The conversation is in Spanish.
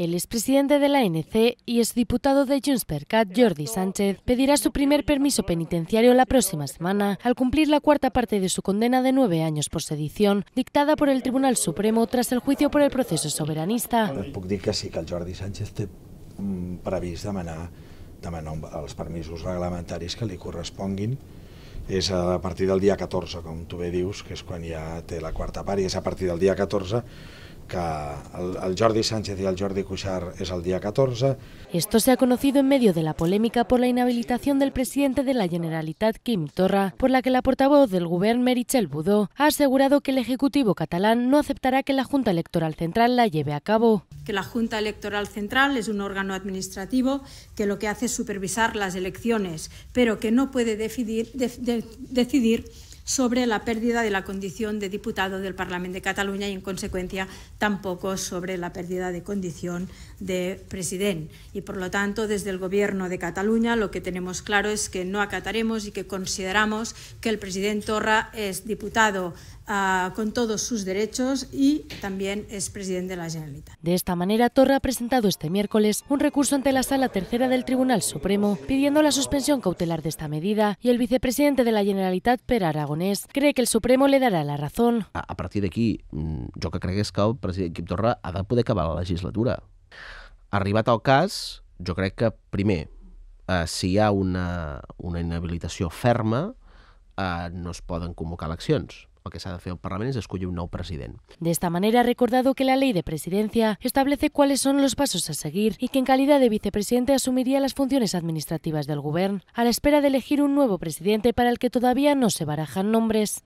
El expresidente de la ANC y exdiputado de Junts per Cat, Jordi Sánchez, pedirá su primer permiso penitenciario la próxima semana al cumplir la cuarta parte de su condena de nueve años por sedición, dictada por el Tribunal Supremo tras el juicio por el proceso soberanista. puc que sí, que el Jordi Sánchez té mm, previst demanar, demanar permisos reglamentaris que li corresponguin és a partir del día 14, com tu bé dius, que es quan ja té la cuarta part, i és a partir del dia 14 que al, Jordi Sánchez y al Jordi Cuixart es el día 14. Esto se ha conocido en medio de la polémica por la inhabilitación del presidente de la Generalitat, Kim Torra, por la que la portavoz del gobierno, Meritxell Budó, ha asegurado que el Ejecutivo catalán no aceptará que la Junta Electoral Central la lleve a cabo. Que la Junta Electoral Central es un órgano administrativo que lo que hace es supervisar las elecciones, pero que no puede decidir, decidir sobre la pérdida de la condición de diputado del Parlamento de Cataluña y, en consecuencia, tampoco sobre la pérdida de condición de presidente. Y, por lo tanto, desde el Gobierno de Cataluña lo que tenemos claro es que no acataremos y que consideramos que el presidente Torra es diputado ah, con todos sus derechos y también es presidente de la Generalitat. De esta manera, Torra ha presentado este miércoles un recurso ante la Sala Tercera del Tribunal Supremo pidiendo la suspensión cautelar de esta medida y el vicepresidente de la Generalitat, Per Aragón. aragonès, cree que el Supremo le darà la raó. A, a partir d'aquí, mm, jo que cregués que el president Quim Torra ha de poder acabar la legislatura. Arribat al cas, jo crec que, primer, eh, si hi ha una, una inhabilitació ferma, nos eh, no convocar eleccions. que se de un nuevo presidente. De esta manera ha recordado que la ley de presidencia establece cuáles son los pasos a seguir y que en calidad de vicepresidente asumiría las funciones administrativas del gobierno, a la espera de elegir un nuevo presidente para el que todavía no se barajan nombres.